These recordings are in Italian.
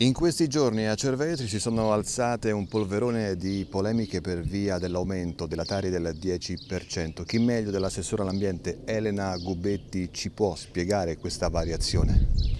In questi giorni a Cervetri si sono alzate un polverone di polemiche per via dell'aumento della Tari del 10%. Chi meglio dell'assessore all'ambiente Elena Gubetti ci può spiegare questa variazione?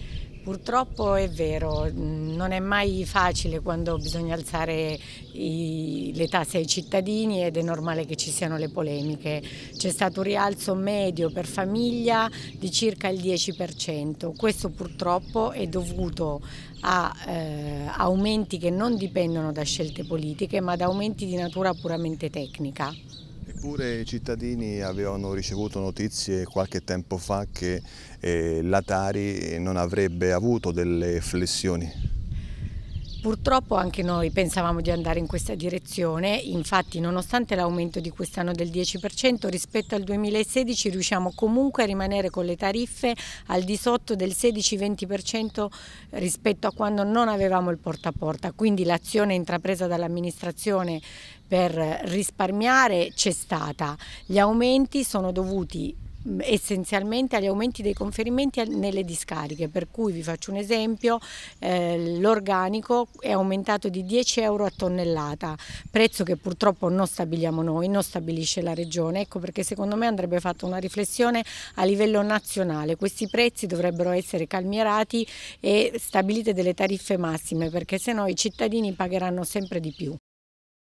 Purtroppo è vero, non è mai facile quando bisogna alzare i, le tasse ai cittadini ed è normale che ci siano le polemiche. C'è stato un rialzo medio per famiglia di circa il 10%. Questo purtroppo è dovuto a eh, aumenti che non dipendono da scelte politiche ma da aumenti di natura puramente tecnica. Eppure i cittadini avevano ricevuto notizie qualche tempo fa che eh, l'Atari non avrebbe avuto delle flessioni Purtroppo anche noi pensavamo di andare in questa direzione, infatti nonostante l'aumento di quest'anno del 10% rispetto al 2016 riusciamo comunque a rimanere con le tariffe al di sotto del 16-20% rispetto a quando non avevamo il porta a porta, quindi l'azione intrapresa dall'amministrazione per risparmiare c'è stata. Gli aumenti sono dovuti Mm, essenzialmente agli aumenti dei conferimenti nelle discariche, per cui vi faccio un esempio, eh, l'organico è aumentato di 10 euro a tonnellata, prezzo che purtroppo non stabiliamo noi, non stabilisce la regione, ecco perché secondo me andrebbe fatta una riflessione a livello nazionale, questi prezzi dovrebbero essere calmierati e stabilite delle tariffe massime perché se no i cittadini pagheranno sempre di più.